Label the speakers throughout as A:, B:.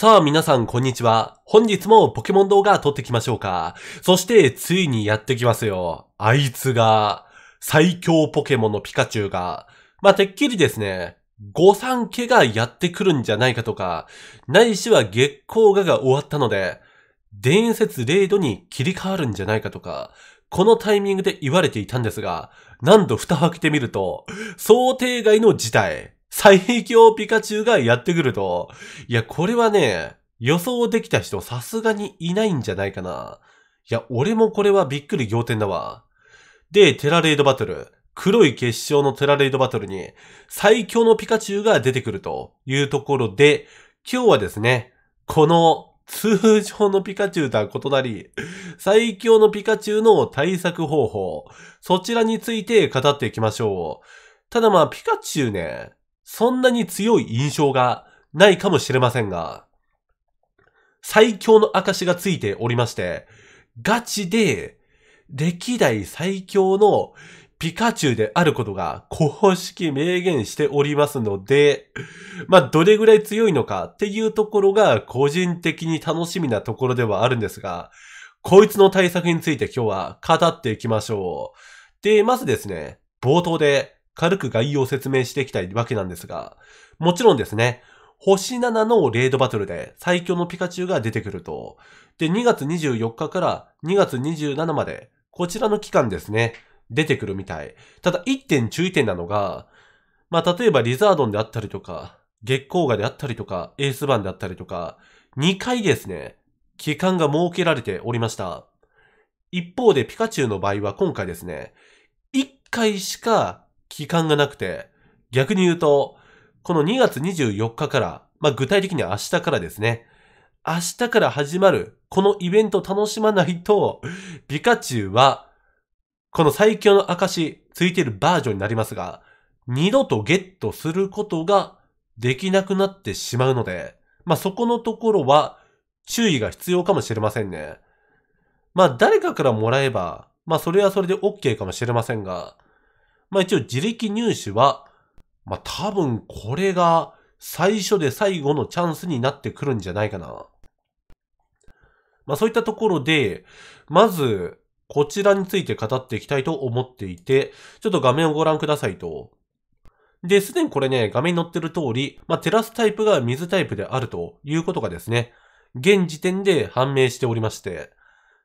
A: さあ皆さんこんにちは。本日もポケモン動画撮ってきましょうか。そしてついにやってきますよ。あいつが、最強ポケモンのピカチュウが、まあ、てっきりですね、ご三家がやってくるんじゃないかとか、ないしは月光画が終わったので、伝説レイドに切り替わるんじゃないかとか、このタイミングで言われていたんですが、何度蓋を開けてみると、想定外の事態。最強ピカチュウがやってくると、いや、これはね、予想できた人さすがにいないんじゃないかな。いや、俺もこれはびっくり仰天だわ。で、テラレードバトル。黒い結晶のテラレードバトルに最強のピカチュウが出てくるというところで、今日はですね、この通常のピカチュウとは異なり、最強のピカチュウの対策方法、そちらについて語っていきましょう。ただまあ、ピカチュウね、そんなに強い印象がないかもしれませんが、最強の証がついておりまして、ガチで歴代最強のピカチュウであることが公式明言しておりますので、まあ、どれぐらい強いのかっていうところが個人的に楽しみなところではあるんですが、こいつの対策について今日は語っていきましょう。で、まずですね、冒頭で軽く概要を説明していきたいわけなんですが、もちろんですね、星7のレードバトルで最強のピカチュウが出てくると、で、2月24日から2月27まで、こちらの期間ですね、出てくるみたい。ただ1点注意点なのが、まあ、例えばリザードンであったりとか、月光河であったりとか、エースバンであったりとか、2回ですね、期間が設けられておりました。一方でピカチュウの場合は今回ですね、1回しか期間がなくて、逆に言うと、この2月24日から、まあ、具体的には明日からですね、明日から始まるこのイベント楽しまないと、ピカチュウは、この最強の証ついてるバージョンになりますが、二度とゲットすることができなくなってしまうので、まあ、そこのところは注意が必要かもしれませんね。まあ、誰かからもらえば、まあ、それはそれで OK かもしれませんが、まあ一応自力入試は、まあ多分これが最初で最後のチャンスになってくるんじゃないかな。まあそういったところで、まずこちらについて語っていきたいと思っていて、ちょっと画面をご覧くださいと。で、すでにこれね、画面に載ってる通り、まあテラスタイプが水タイプであるということがですね、現時点で判明しておりまして、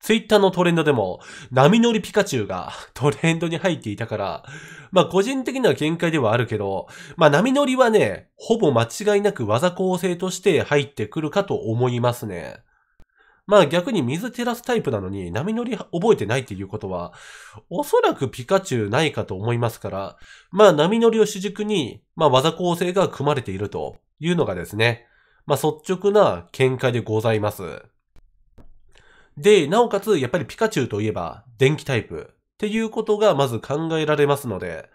A: ツイッターのトレンドでも、波乗りピカチュウが トレンドに入っていたから、まあ個人的な見解ではあるけど、まあ波乗りはね、ほぼ間違いなく技構成として入ってくるかと思いますね。まあ逆に水テラスタイプなのに波乗り覚えてないっていうことは、おそらくピカチュウないかと思いますから、まあ波乗りを主軸に、まあ技構成が組まれているというのがですね、まあ率直な見解でございます。で、なおかつ、やっぱりピカチュウといえば、電気タイプっていうことがまず考えられますので、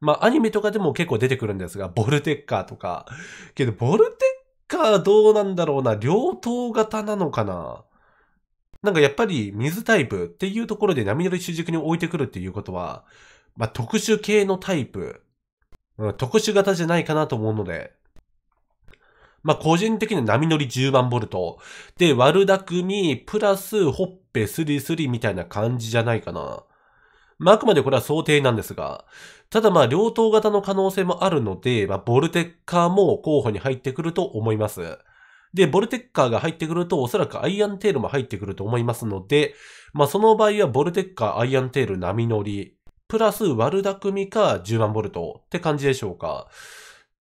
A: まあ、アニメとかでも結構出てくるんですが、ボルテッカーとか。けど、ボルテッカーどうなんだろうな、両頭型なのかななんかやっぱり水タイプっていうところで波乗り主軸に置いてくるっていうことは、まあ、特殊系のタイプ、うん、特殊型じゃないかなと思うので、まあ、個人的に波乗り10万ボルト。で、悪巧み、プラス、ほっぺ、スリスリみたいな感じじゃないかな。まあ、あくまでこれは想定なんですが、ただま両頭型の可能性もあるので、まあ、ボルテッカーも候補に入ってくると思います。で、ボルテッカーが入ってくると、おそらくアイアンテールも入ってくると思いますので、まあ、その場合はボルテッカー、アイアンテール、波乗り、プラス悪巧みか10万ボルトって感じでしょうか。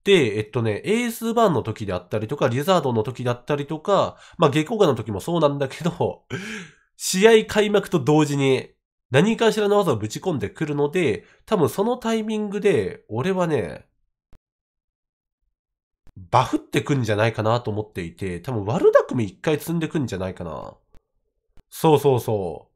A: で、えっとね、エースバーンの時であったりとか、リザードの時だったりとか、まあ、下校下の時もそうなんだけど、試合開幕と同時に何かしらの技をぶち込んでくるので、多分そのタイミングで、俺はね、バフってくんじゃないかなと思っていて、多分悪巧み一回積んでくんじゃないかな。そうそうそ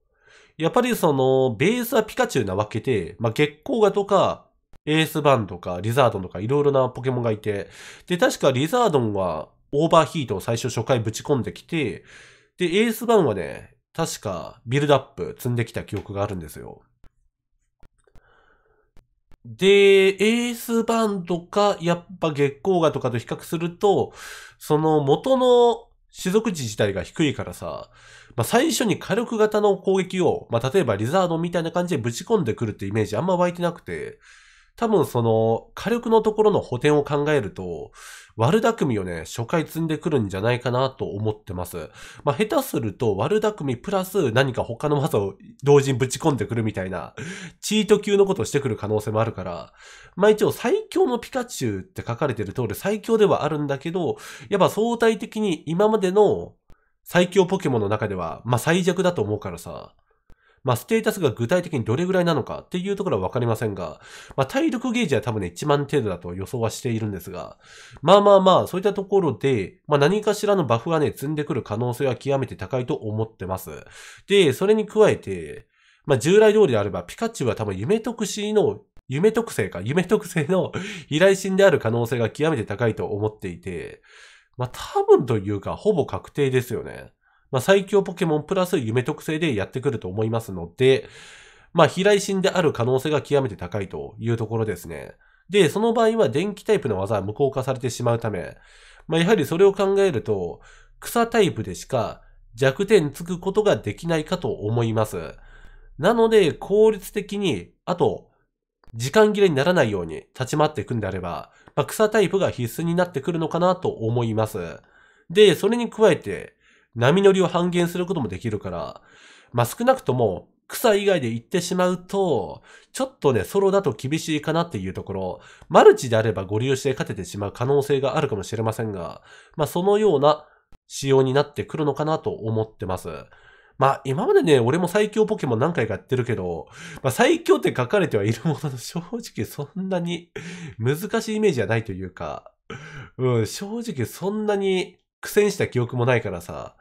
A: う。やっぱりその、ベースはピカチュウなわけで、まあ、月光画とか、エースバンとかリザードンとかいろいろなポケモンがいて、で、確かリザードンはオーバーヒートを最初初回ぶち込んできて、で、エースバンはね、確かビルドアップ積んできた記憶があるんですよ。で、エースバンとか、やっぱ月光画とかと比較すると、その元の種族値自体が低いからさ、まあ、最初に火力型の攻撃を、まあ、例えばリザードンみたいな感じでぶち込んでくるってイメージあんま湧いてなくて、多分その火力のところの補填を考えると、悪巧みをね、初回積んでくるんじゃないかなと思ってます。まあ、下手すると悪巧みプラス何か他の技を同時にぶち込んでくるみたいな、チート級のことをしてくる可能性もあるから、まあ一応最強のピカチュウって書かれてる通り最強ではあるんだけど、やっぱ相対的に今までの最強ポケモンの中では、まあ最弱だと思うからさ、まあ、ステータスが具体的にどれぐらいなのかっていうところはわかりませんが、まあ、体力ゲージは多分ね、1万程度だと予想はしているんですが、まあまあまあ、そういったところで、まあ、何かしらのバフはね、積んでくる可能性は極めて高いと思ってます。で、それに加えて、まあ、従来通りであれば、ピカチュウは多分夢特使の夢特性か、夢特性の 依頼心である可能性が極めて高いと思っていて、まあ多分というか、ほぼ確定ですよね。まあ、最強ポケモンプラス夢特性でやってくると思いますので、まあ、飛来心である可能性が極めて高いというところですね。で、その場合は電気タイプの技は無効化されてしまうため、まあ、やはりそれを考えると、草タイプでしか弱点つくことができないかと思います。なので、効率的に、あと、時間切れにならないように立ち回っていくんであれば、まあ、草タイプが必須になってくるのかなと思います。で、それに加えて、波乗りを半減することもできるから、まあ、少なくとも、草以外で行ってしまうと、ちょっとね、ソロだと厳しいかなっていうところ、マルチであればご利用して勝ててしまう可能性があるかもしれませんが、まあ、そのような仕様になってくるのかなと思ってます。まあ、今までね、俺も最強ポケモン何回かやってるけど、まあ、最強って書かれてはいるものの、正直そんなに難しいイメージはないというか、うん、正直そんなに苦戦した記憶もないからさ、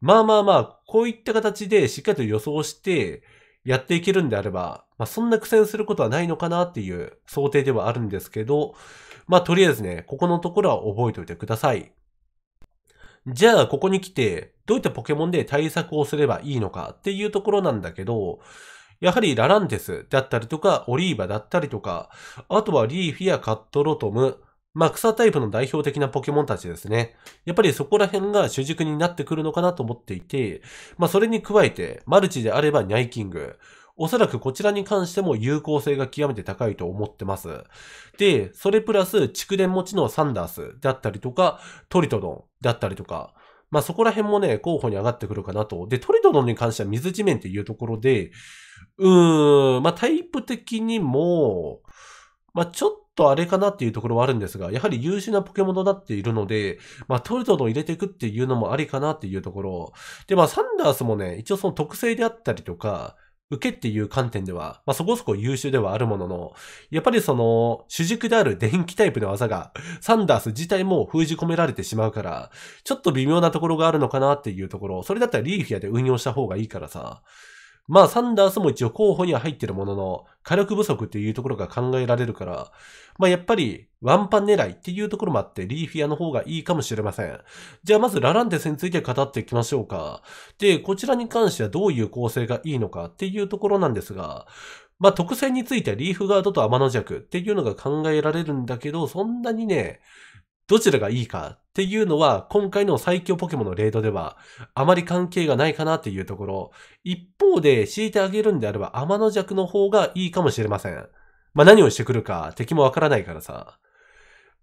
A: まあまあまあ、こういった形でしっかりと予想してやっていけるんであれば、まあそんな苦戦することはないのかなっていう想定ではあるんですけど、まあとりあえずね、ここのところは覚えておいてください。じゃあここに来て、どういったポケモンで対策をすればいいのかっていうところなんだけど、やはりラランテスだったりとか、オリーバだったりとか、あとはリーフやカットロトム、まあ、草タイプの代表的なポケモンたちですね。やっぱりそこら辺が主軸になってくるのかなと思っていて、まあ、それに加えて、マルチであればニャイキング。おそらくこちらに関しても有効性が極めて高いと思ってます。で、それプラス蓄電持ちのサンダースであったりとか、トリトドンであったりとか、まあそこら辺もね、候補に上がってくるかなと。で、トリトドンに関しては水地面っていうところで、うーん、まあタイプ的にも、まあ、ちょっとあれかなっていうところはあるんですが、やはり優秀なポケモンとなっているので、まあ、トルトの入れていくっていうのもありかなっていうところ。で、まあ、サンダースもね、一応その特性であったりとか、受けっていう観点では、まあ、そこそこ優秀ではあるものの、やっぱりその、主軸である電気タイプの技が、サンダース自体も封じ込められてしまうから、ちょっと微妙なところがあるのかなっていうところ、それだったらリーフィアで運用した方がいいからさ、まあ、サンダースも一応候補には入ってるものの、火力不足っていうところが考えられるから、まあ、やっぱり、ワンパン狙いっていうところもあって、リーフィアの方がいいかもしれません。じゃあ、まずラランテスについて語っていきましょうか。で、こちらに関してはどういう構成がいいのかっていうところなんですが、まあ、特性についてはリーフガードと天の弱っていうのが考えられるんだけど、そんなにね、どちらがいいかっていうのは、今回の最強ポケモンのレードでは、あまり関係がないかなっていうところ。一方で、敷いてあげるんであれば、天の弱の方がいいかもしれません。まあ何をしてくるか、敵もわからないからさ。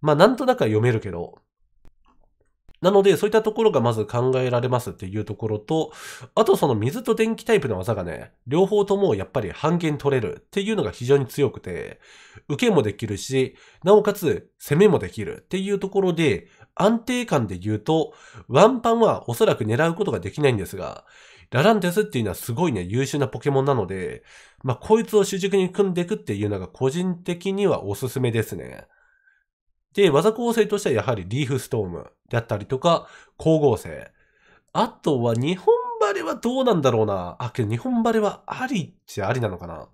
A: まあなんとなくは読めるけど、なので、そういったところがまず考えられますっていうところと、あとその水と電気タイプの技がね、両方ともやっぱり半減取れるっていうのが非常に強くて、受けもできるし、なおかつ攻めもできるっていうところで、安定感で言うと、ワンパンはおそらく狙うことができないんですが、ラランテスっていうのはすごいね、優秀なポケモンなので、まあ、こいつを主軸に組んでいくっていうのが個人的にはおすすめですね。で、技構成としてはやはりリーフストームであったりとか、光合成。あとは日本バレはどうなんだろうな。あ、けど日本バレはありっちゃありなのかな。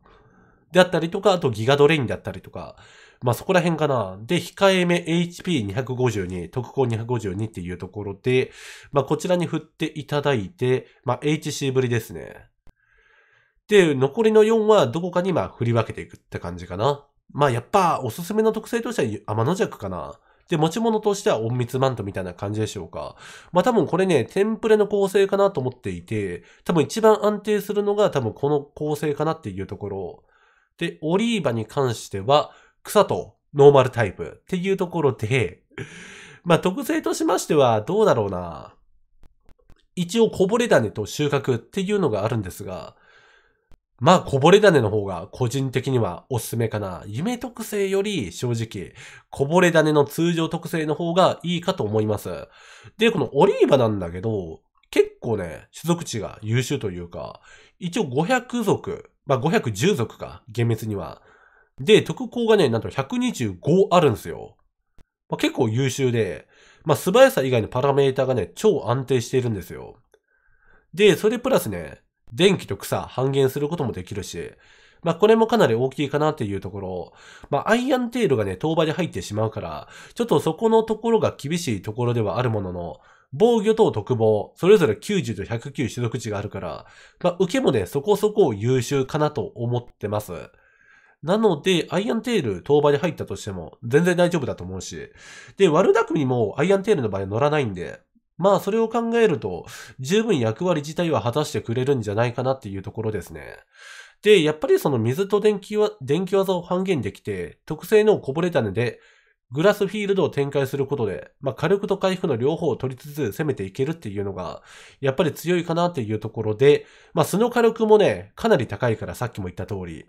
A: であったりとか、あとギガドレインであったりとか。まあそこら辺かな。で、控えめ HP252、特攻252っていうところで、まあこちらに振っていただいて、まあ HC ぶりですね。で、残りの4はどこかにまあ振り分けていくって感じかな。まあやっぱおすすめの特性としては天の弱かな。で、持ち物としては隠密マントみたいな感じでしょうか。まあ多分これね、テンプレの構成かなと思っていて、多分一番安定するのが多分この構成かなっていうところ。で、オリーバに関しては、草とノーマルタイプっていうところで、まあ特性としましてはどうだろうな。一応こぼれ種と収穫っていうのがあるんですが、まあ、こぼれ種の方が個人的にはおすすめかな。夢特性より正直、こぼれ種の通常特性の方がいいかと思います。で、このオリーバなんだけど、結構ね、種族値が優秀というか、一応500族、まあ510族か、厳密には。で、特攻がね、なんと125あるんですよ。まあ、結構優秀で、まあ素早さ以外のパラメータがね、超安定しているんですよ。で、それプラスね、電気と草半減することもできるし、まあこれもかなり大きいかなっていうところ、まあアイアンテールがね、当場で入ってしまうから、ちょっとそこのところが厳しいところではあるものの、防御と特防、それぞれ90と109種族値があるから、まあ受けもね、そこそこ優秀かなと思ってます。なので、アイアンテール当場で入ったとしても、全然大丈夫だと思うし、で、ワルダクにもアイアンテールの場合乗らないんで、まあそれを考えると、十分役割自体は果たしてくれるんじゃないかなっていうところですね。で、やっぱりその水と電気は、電気技を半減できて、特性のこぼれ種で、グラスフィールドを展開することで、まあ、火力と回復の両方を取りつつ攻めていけるっていうのが、やっぱり強いかなっていうところで、まあ、素の火力もね、かなり高いからさっきも言った通り、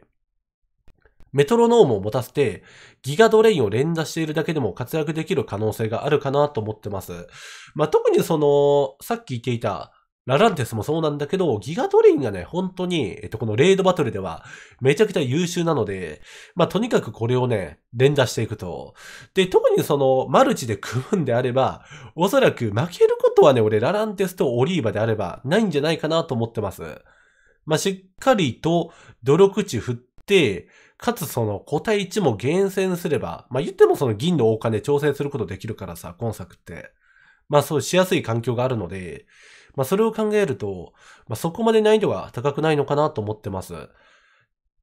A: メトロノームを持たせて、ギガドレインを連打しているだけでも活躍できる可能性があるかなと思ってます。まあ、特にその、さっき言っていた、ラランテスもそうなんだけど、ギガドレインがね、本当に、えっと、このレイドバトルでは、めちゃくちゃ優秀なので、まあ、とにかくこれをね、連打していくと。で、特にその、マルチで組むんであれば、おそらく負けることはね、俺、ラランテスとオリーバであれば、ないんじゃないかなと思ってます。まあ、しっかりと、努力値振って、かつその個体1も厳選すれば、まあ言ってもその銀のお金調整することできるからさ、今作って。まあそうしやすい環境があるので、まあそれを考えると、まあそこまで難易度が高くないのかなと思ってます。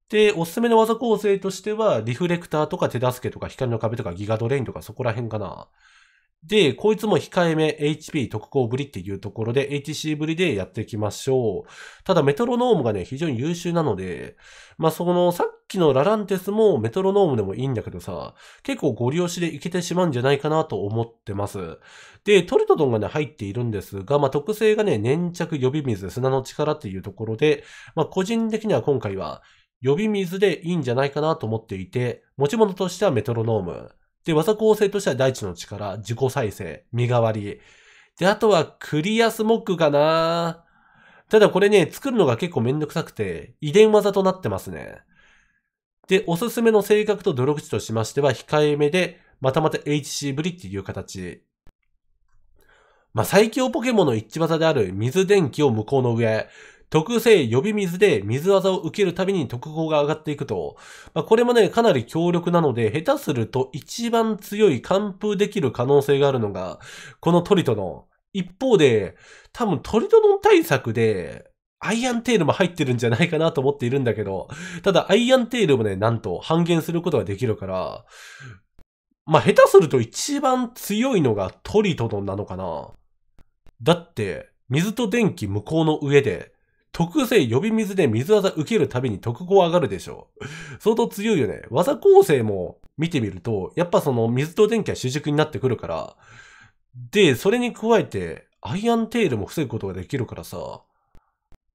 A: で、おすすめの技構成としては、リフレクターとか手助けとか光の壁とかギガドレインとかそこら辺かな。で、こいつも控えめ HP 特攻ぶりっていうところで HC ぶりでやっていきましょう。ただメトロノームがね、非常に優秀なので、まあ、そのさっきのラランテスもメトロノームでもいいんだけどさ、結構ゴリ押しでいけてしまうんじゃないかなと思ってます。で、トルトドンがね、入っているんですが、まあ、特性がね、粘着呼び水、砂の力っていうところで、まあ、個人的には今回は呼び水でいいんじゃないかなと思っていて、持ち物としてはメトロノーム。で、技構成としては大地の力、自己再生、身代わり。で、あとはクリアスモックかなただこれね、作るのが結構めんどくさくて、遺伝技となってますね。で、おすすめの性格と努力値としましては、控えめで、またまた HC ぶりっていう形。まあ、最強ポケモンの一致技である水電気を向こうの上、特性呼び水で水技を受けるたびに特攻が上がっていくと。まあ、これもね、かなり強力なので、下手すると一番強い完封できる可能性があるのが、このトリトの。ン。一方で、多分トリトドン対策で、アイアンテールも入ってるんじゃないかなと思っているんだけど、ただアイアンテールもね、なんと半減することができるから、まあ、下手すると一番強いのがトリトドンなのかな。だって、水と電気向こうの上で、特性呼び水で水技受けるたびに特攻上がるでしょう。相当強いよね。技構成も見てみると、やっぱその水と電気は主軸になってくるから。で、それに加えて、アイアンテールも防ぐことができるからさ。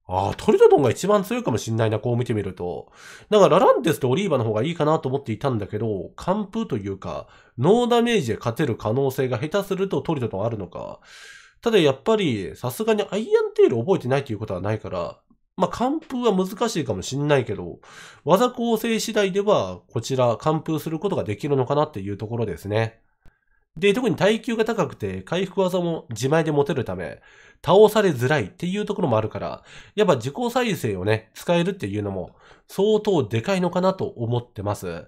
A: ああ、トリドドンが一番強いかもしんないな、こう見てみると。だからラランテスとオリーバの方がいいかなと思っていたんだけど、完封というか、ノーダメージで勝てる可能性が下手するとトリドドンあるのか。ただやっぱり、さすがにアイアンテール覚えてないということはないから、まあ、完封は難しいかもしんないけど、技構成次第では、こちら、完封することができるのかなっていうところですね。で、特に耐久が高くて、回復技も自前で持てるため、倒されづらいっていうところもあるから、やっぱ自己再生をね、使えるっていうのも、相当でかいのかなと思ってます。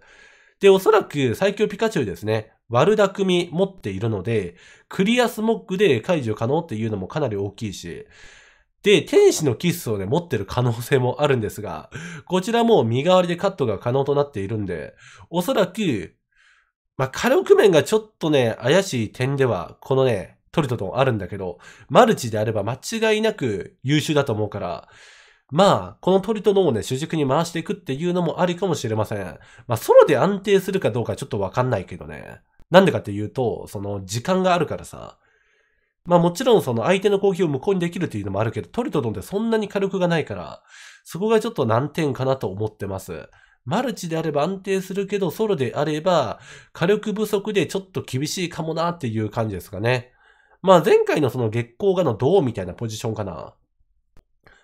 A: で、おそらく最強ピカチュウですね。悪巧み持っているので、クリアスモッグで解除可能っていうのもかなり大きいし、で、天使のキスをね、持ってる可能性もあるんですが、こちらも身代わりでカットが可能となっているんで、おそらく、まあ、火力面がちょっとね、怪しい点では、このね、トリトトンあるんだけど、マルチであれば間違いなく優秀だと思うから、まあ、このトリトノをね、主軸に回していくっていうのもありかもしれません。まあ、ソロで安定するかどうかちょっとわかんないけどね。なんでかっていうと、その時間があるからさ、まあもちろんその相手の攻撃を無効にできるっていうのもあるけど、トリトドンってそんなに火力がないから、そこがちょっと難点かなと思ってます。マルチであれば安定するけど、ソロであれば火力不足でちょっと厳しいかもなっていう感じですかね。まあ前回のその月光がの銅みたいなポジションかな。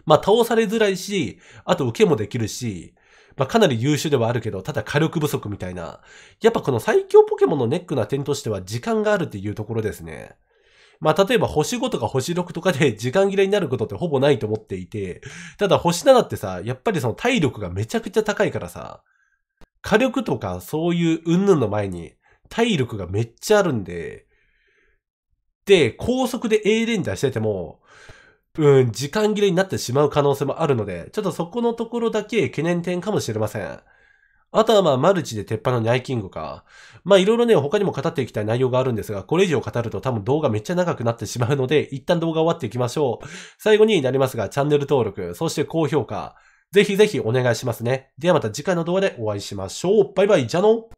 A: まあ倒されづらいし、あと受けもできるし、まあ、かなり優秀ではあるけど、ただ火力不足みたいな。やっぱこの最強ポケモンのネックな点としては時間があるっていうところですね。まあ、例えば星5とか星6とかで時間切れになることってほぼないと思っていて、ただ星7ってさ、やっぱりその体力がめちゃくちゃ高いからさ、火力とかそういう云々の前に体力がめっちゃあるんで、で、高速で A ャーしてても、うん、時間切れになってしまう可能性もあるので、ちょっとそこのところだけ懸念点かもしれません。あとはまあ、マルチで鉄板のニャイキングか。まあ、いろいろね、他にも語っていきたい内容があるんですが、これ以上語ると多分動画めっちゃ長くなってしまうので、一旦動画終わっていきましょう。最後になりますが、チャンネル登録、そして高評価、ぜひぜひお願いしますね。ではまた次回の動画でお会いしましょう。バイバイ、じゃの